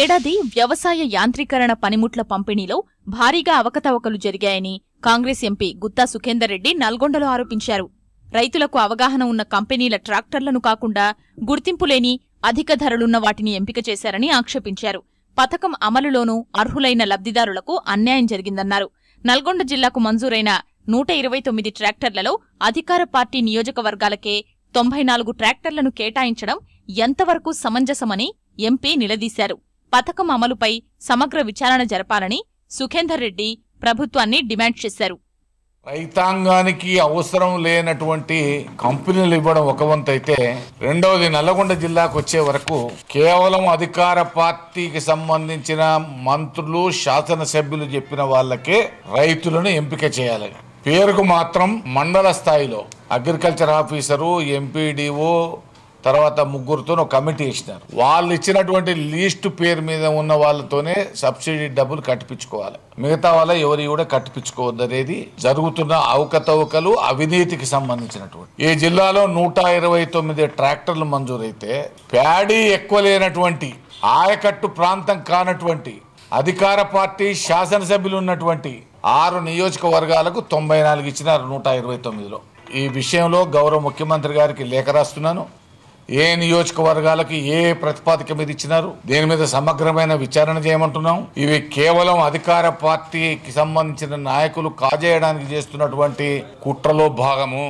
ఏడాది వ్యవసాయ యాంత్రీకరణ పనిముట్ల పంపిణీలో భారీగా అవకతవకలు జరిగాయని కాంగ్రెస్ ఎంపీ గుత్తా సుఖేందర్ రెడ్డి నల్గొండలో ఆరోపించారు రైతులకు అవగాహన ఉన్న కంపెనీల ట్రాక్టర్లను కాకుండా గుర్తింపు లేని అధిక ధరలున్న వాటిని ఎంపిక చేశారని ఆక్షేపించారు పథకం అమలులోనూ అర్హులైన లబ్దిదారులకు అన్యాయం జరిగిందన్నారు నల్గొండ జిల్లాకు మంజూరైన నూట ఇరవై తొమ్మిది ట్రాక్టర్లలో అధికార పార్టీ నియోజకవర్గాలకే తొంభై నాలుగు ట్రాక్టర్లను కేటాయించడం ఎంతవరకు సమంజసమని ఎంపీ నిలదీశారు పథకం అమలుపై సమగ్ర విచారణ జరపాలని సుఖేందర్ రెడ్డి ప్రభుత్వాన్ని డిమాండ్ చేశారు రైతాంగానికి అవసరం లేనటువంటి కంపెనీలు ఇవ్వడం ఒక వంతు అయితే రెండవది నల్లగొండ జిల్లాకు వచ్చే వరకు కేవలం అధికార పార్టీకి సంబంధించిన మంత్రులు శాసనసభ్యులు చెప్పిన వాళ్ళకే రైతులను ఎంపిక చేయాలి పేరుకు మాత్రం మండల స్థాయిలో అగ్రికల్చర్ ఆఫీసరు ఎంపీడీఓ తర్వాత ముగ్గురుతోనే ఒక కమిటీ ఇచ్చినారు వాళ్ళు ఇచ్చినటువంటి లీస్ట్ పేరు మీద ఉన్న వాళ్ళతోనే సబ్సిడీ డబ్బులు కట్టిపించుకోవాలి మిగతా వాళ్ళ ఎవరి కూడా కట్టిపించుకోవద్దు అనేది జరుగుతున్న అవకతవకలు అవినీతికి సంబంధించినటువంటి ఈ జిల్లాలో నూట ఇరవై తొమ్మిది ట్రాక్టర్లు మంజూరైతే ప్యాడీ ఎక్కువ లేనటువంటి ఆయకట్టు ప్రాంతం కానటువంటి అధికార పార్టీ శాసనసభ్యులు ఉన్నటువంటి ఆరు నియోజకవర్గాలకు తొంభై నాలుగు ఇచ్చినారు నూట ఇరవై తొమ్మిదిలో ఈ విషయంలో గౌరవ ముఖ్యమంత్రి గారికి లేఖ రాస్తున్నాను ఏ నియోజకవర్గాలకి ఏ ప్రతిపాదిక మీద ఇచ్చినారు దీని మీద సమగ్రమైన విచారణ చేయమంటున్నాం ఇవి కేవలం అధికార పార్టీకి సంబంధించిన నాయకులు కాజేయడానికి చేస్తున్నటువంటి కుట్రలో భాగము